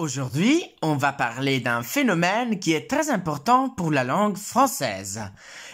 Aujourd'hui, on va parler d'un phénomène qui est très important pour la langue française.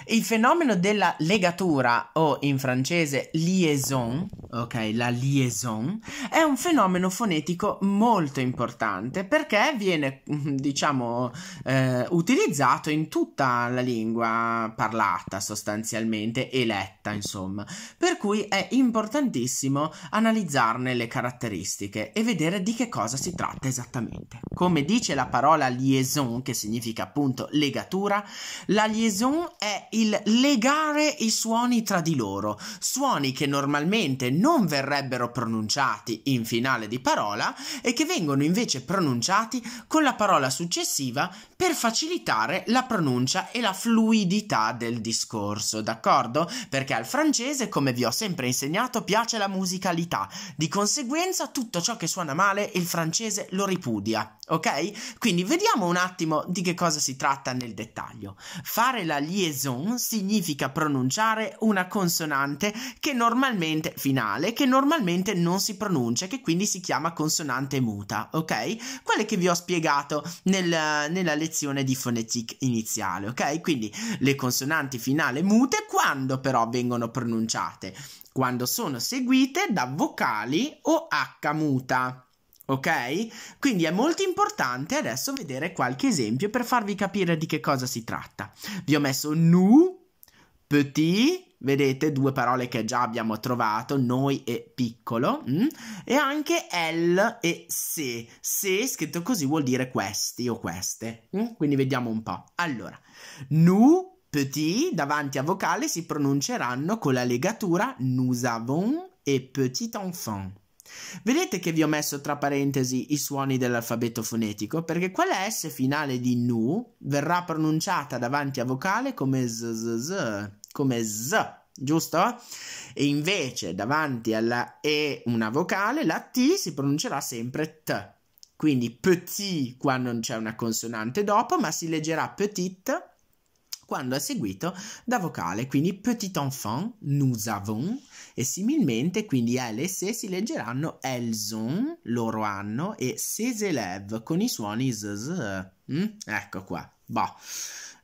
Il fenomeno della legatura o in francese liaison, ok, la liaison, è un fenomeno fonetico molto importante perché viene, diciamo, eh, utilizzato in tutta la lingua parlata sostanzialmente e letta, insomma. Per cui è importantissimo analizzarne le caratteristiche e vedere di che cosa si tratta esattamente direttamente. Come dice la parola liaison, che significa appunto legatura, la liaison è il legare i suoni tra di loro, suoni che normalmente non verrebbero pronunciati in finale di parola e che vengono invece pronunciati con la parola successiva per facilitare la pronuncia e la fluidità del discorso, d'accordo? Perché al francese, come vi ho sempre insegnato, piace la musicalità, di conseguenza tutto ciò che suona male il francese lo ripudia studia, ok? Quindi vediamo un attimo di che cosa si tratta nel dettaglio. Fare la liaison significa pronunciare una consonante che normalmente finale, che normalmente non si pronuncia, che quindi si chiama consonante muta, ok? Quelle che vi ho spiegato nel, nella lezione di fonetic iniziale, ok? Quindi le consonanti finale mute quando però vengono pronunciate? Quando sono seguite da vocali o H muta. Ok? Quindi è molto importante adesso vedere qualche esempio per farvi capire di che cosa si tratta. Vi ho messo nu, petit, vedete due parole che già abbiamo trovato, noi e piccolo, mh? Mm? e anche el e se. Se scritto così vuol dire questi o queste. Mh? Mm? Quindi vediamo un po'. Allora, nu, petit, davanti a vocale si pronunceranno con la legatura nous avons et petit enfant. Vedete che vi ho messo tra parentesi i suoni dell'alfabeto fonetico perché quella S finale di nu verrà pronunciata davanti a vocale come zzz, come z, giusto? E invece davanti alla E una vocale, la T si pronuncerà sempre T. Quindi petit quando c'è una consonante dopo, ma si leggerà petit quando è seguito da vocale, quindi petit enfant, nous avons, e similmente quindi L e se si leggeranno elles ont, loro hanno, e ses élèves con i suoni z, mm? Ecco qua, boh.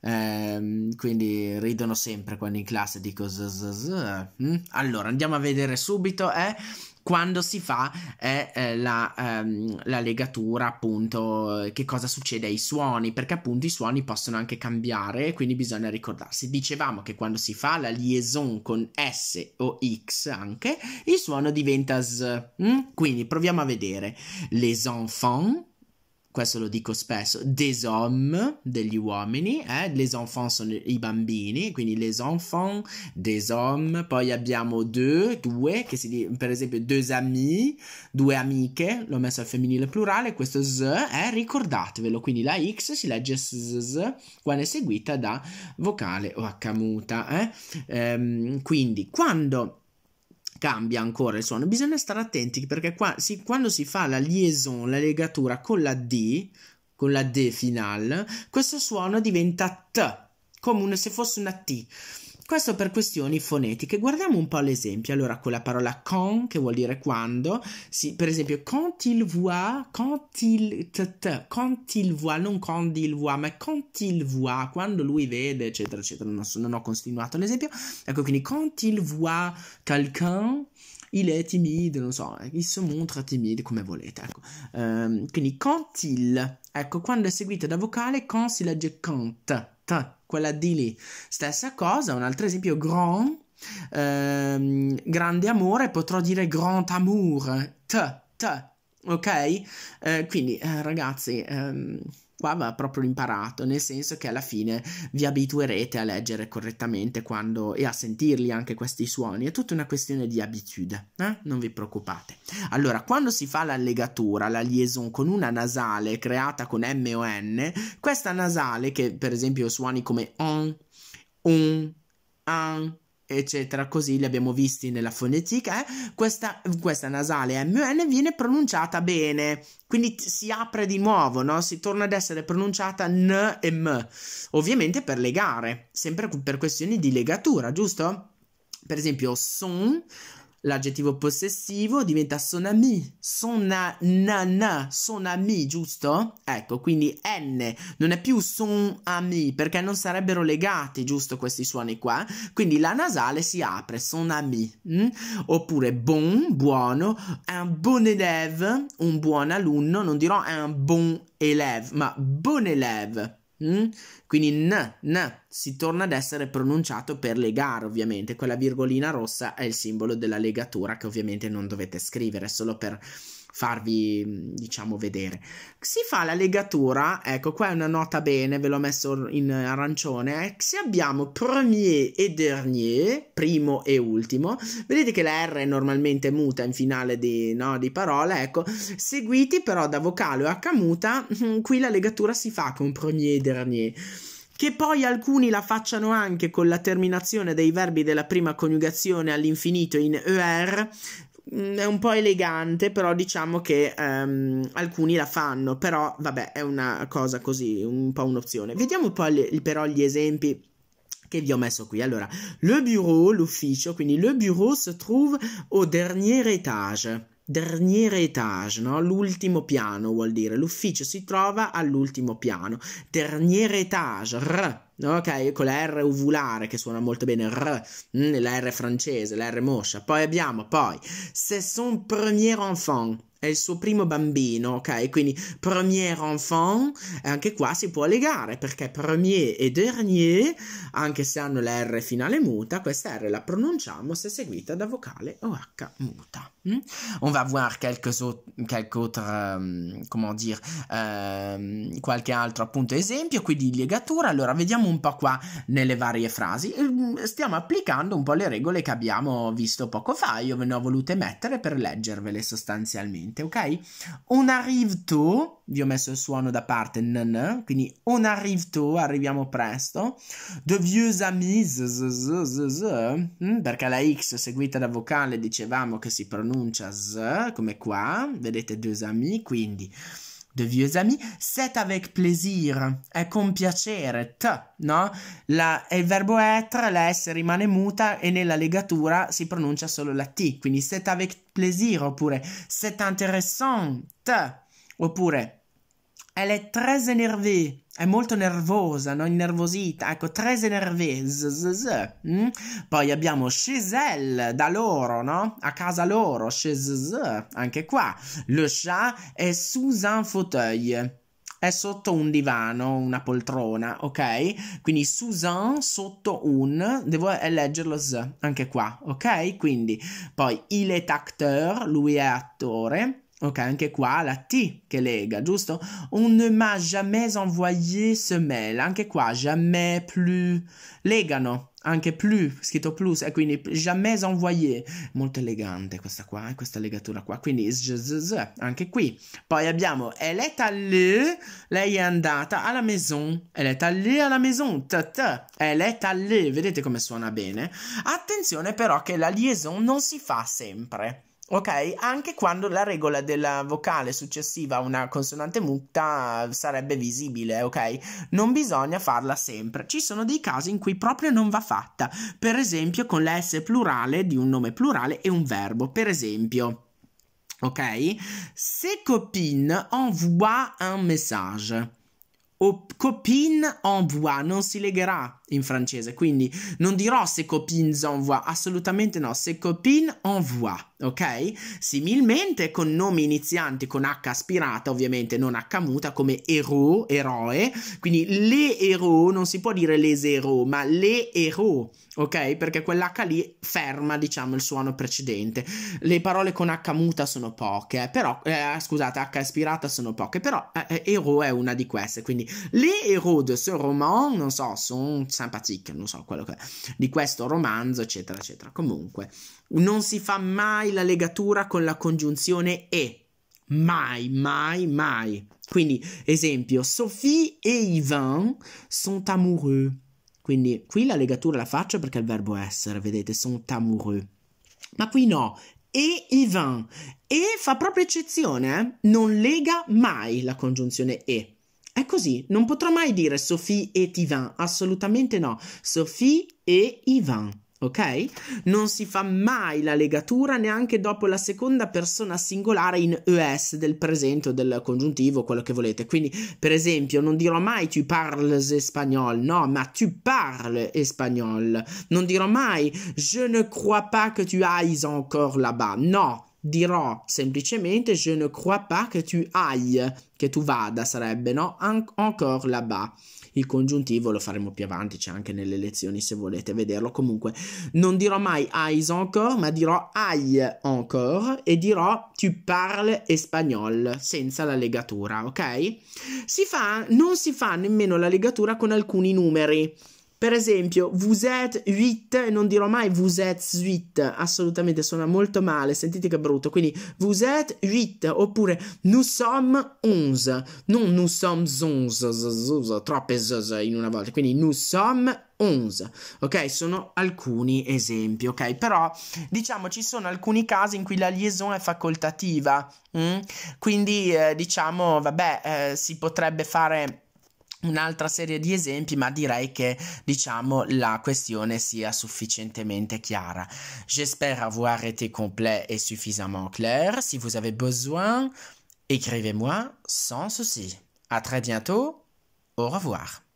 Ehm, quindi ridono sempre quando in classe dico z, z, z. Mm? Allora andiamo a vedere subito, eh? quando si fa eh, la, ehm, la, legatura, appunto, eh, che cosa succede ai suoni, perché appunto i suoni possono anche cambiare, quindi bisogna ricordarsi. Dicevamo che quando si fa la liaison con S o X anche, il suono diventa S. Mm? Quindi proviamo a vedere. Les enfants questo lo dico spesso, des hommes, degli uomini, eh? les enfants sono i bambini, quindi les enfants, des hommes, poi abbiamo deux, due, che si dice, per esempio deux amis, due amiche, l'ho messo al femminile plurale, questo z, eh? ricordatevelo, quindi la x si legge sz, quando è seguita da vocale o accamuta. eh? ehm, quindi quando cambia ancora il suono. Bisogna stare attenti perché qua, si, quando si fa la liaison, la legatura con la D, con la D finale, questo suono diventa T, come se fosse una T. Questo per questioni fonetiche. Guardiamo un po' l'esempio. Allora, con la parola con, che vuol dire quando, si, per esempio, quand il voit, quand il, t, t, quand il voit, non quand il voit, ma quand il voit, quando lui vede, eccetera, eccetera. Non, so, non ho continuato l'esempio. Ecco, quindi quand il voit quelqu'un, il è timide, non so, il se montra timide come volete. Ecco. Um, quindi quand il, ecco, quando è seguita da vocale, quand si legge quand t, quella di lì. Stessa cosa, un altro esempio, grand, ehm, grande amore, potrò dire grand amour, t, t, ok? Eh, quindi, eh, ragazzi... Ehm, qua va proprio imparato, nel senso che alla fine vi abituerete a leggere correttamente quando, e a sentirli anche questi suoni, è tutta una questione di abitudine, eh? non vi preoccupate. Allora, quando si fa la legatura, la liaison con una nasale creata con M o N, questa nasale che per esempio suoni come on, un, an, eccetera, così li abbiamo visti nella fonetica, eh? questa, questa, nasale MN viene pronunciata bene, quindi si apre di nuovo, no? si torna ad essere pronunciata N e M, ovviamente per legare, sempre per questioni di legatura, giusto? Per esempio, son L'aggettivo possessivo diventa son ami, son na, son ami, giusto? Ecco, quindi N non è più son ami perché non sarebbero legati, giusto, questi suoni qua. Quindi la nasale si apre, son ami. Mm? Oppure bon, buono, un bon élève, un buon alunno, non dirò un bon élève, ma bon élève. Mm? Quindi n, n si torna ad essere pronunciato per legare, ovviamente. Quella virgolina rossa è il simbolo della legatura che ovviamente non dovete scrivere, solo per farvi mm, diciamo vedere si fa la legatura ecco qua è una nota bene ve l'ho messo in arancione eh. se abbiamo premier e dernier primo e ultimo vedete che la R è normalmente muta in finale di, no, di parola ecco seguiti però da vocale o H muta mm, qui la legatura si fa con premier e dernier che poi alcuni la facciano anche con la terminazione dei verbi della prima coniugazione all'infinito in ER, Mm, è un po' elegante, però diciamo che um, alcuni la fanno, però vabbè, è una cosa così, un po' un'opzione. Vediamo poi però gli esempi che vi ho messo qui. Allora, le bureau, l'ufficio, quindi le bureau se trouve au dernier étage. Dernier étage, no? L'ultimo piano vuol dire, l'ufficio si trova all'ultimo piano. Dernier étage, r ok? Con la R ovulare che suona molto bene, R, mm, la R francese, la R moscia. Poi abbiamo, poi, c'est son premier enfant. È il suo primo bambino, ok? Quindi premier enfant, anche qua si può legare perché premier e dernier, anche se hanno la R finale muta, questa R la pronunciamo se seguita da vocale OH muta. Mm? On va voir quelques, autres, quelques autres, um, ehm, comment dire, um, qualche altro appunto esempio qui di legatura. Allora, vediamo un po' qua nelle varie frasi. Ehm, stiamo applicando un po' le regole che abbiamo visto poco fa. Io ve ne ho volute mettere per leggervele sostanzialmente, ok? On arrive to, vi ho messo il suono da parte, nn, quindi on arrive to, arriviamo presto. De vieux amis, z, z, z, mm, perché la X seguita da vocale dicevamo che si pronuncia z, come qua, vedete deux amis, quindi de vieux amis, c'est avec plaisir, è con piacere, t, no? La, il verbo être, la S rimane muta e nella legatura si pronuncia solo la T, quindi c'est avec plaisir, oppure c'est intéressant, t, oppure elle est très énervée, è molto nervosa, no? innervosita, ecco, très énervée. Mm? Poi abbiamo chez elle, da loro, no? A casa loro, chez elle, anche qua. Le chat è sous un fauteuil. È sotto un divano, una poltrona, ok? Quindi Susan sotto un, devo leggerlo z, anche qua, ok? Quindi, poi il est acteur, lui è attore, Ok, anche qua la T che lega, giusto? On ne m'a jamais envoyé ce mail. Anche qua, jamais plus. Legano, anche plus, scritto plus, e quindi jamais envoyé. Molto elegante questa qua, eh, questa legatura qua. Quindi z, z, z, anche qui. Poi abbiamo, elle est allée, lei è andata alla maison. Elle est allée alla maison, t, t. Elle est allée, vedete come suona bene? Attenzione però che la liaison non si fa sempre ok? Anche quando la regola della vocale successiva a una consonante muta sarebbe visibile, ok? Non bisogna farla sempre. Ci sono dei casi in cui proprio non va fatta, per esempio con la S plurale di un nome plurale e un verbo, per esempio. Ok? Se copine envoie un message. O copine envoie non si legherà in francese. Quindi non dirò se Copins envoie, assolutamente no, se Copin envoie, ok? Similmente con nomi inizianti con H aspirata, ovviamente non H muta, come héros, eroe. Quindi le héros, non si può dire les héros, ma le héros, ok? Perché quell'H lì ferma, diciamo, il suono precedente. Le parole con H muta sono poche, eh, però, eh, scusate, H aspirata sono poche, però eh, eh è una di queste. Quindi le héros de ce roman, non so, sono Sampatic, non so quello che è, di questo romanzo, eccetera, eccetera. Comunque, non si fa mai la legatura con la congiunzione e. Mai, mai, mai. Quindi, esempio, Sophie e Ivan sont amoureux. Quindi qui la legatura la faccio perché è il verbo essere, vedete, sont amoureux. Ma qui no, e Ivan. E fa proprio eccezione, eh? non lega mai la congiunzione e. È così, non potrò mai dire Sophie et Ivan, assolutamente no. Sophie e Ivan. Ok? Non si fa mai la legatura neanche dopo la seconda persona singolare in ES del presente o del congiuntivo, quello che volete. Quindi, per esempio, non dirò mai tu parles espagnol, no, ma tu parles espagnol. Non dirò mai je ne crois pas que tu ailles encore là-bas, no dirò semplicemente je ne crois pas que tu ailles, che tu vada sarebbe, no? An- encore là-bas. Il congiuntivo lo faremo più avanti, c'è anche nelle lezioni se volete vederlo. Comunque, non dirò mai ailles encore, ma dirò aille encore e dirò tu parles espagnol senza la legatura, ok? Si fa, non si fa nemmeno la legatura con alcuni numeri. Per esempio, vous êtes 8, non dirò mai vous êtes 8, assolutamente suona molto male, sentite che brutto. Quindi vous êtes 8 oppure nous sommes onze, non nous sommes onze, troppe z in una volta. Quindi nous sommes onze, Ok, sono alcuni esempi, ok? Però diciamo ci sono alcuni casi in cui la liaison è facoltativa. Mm? Quindi eh, diciamo, vabbè, eh, si potrebbe fare un'altra serie di esempi, ma direi che diciamo la questione sia sufficientemente chiara. J'espère avoir été complet et suffisamment clair. Si vous avez besoin, écrivez-moi sans souci. A très bientôt. Au revoir.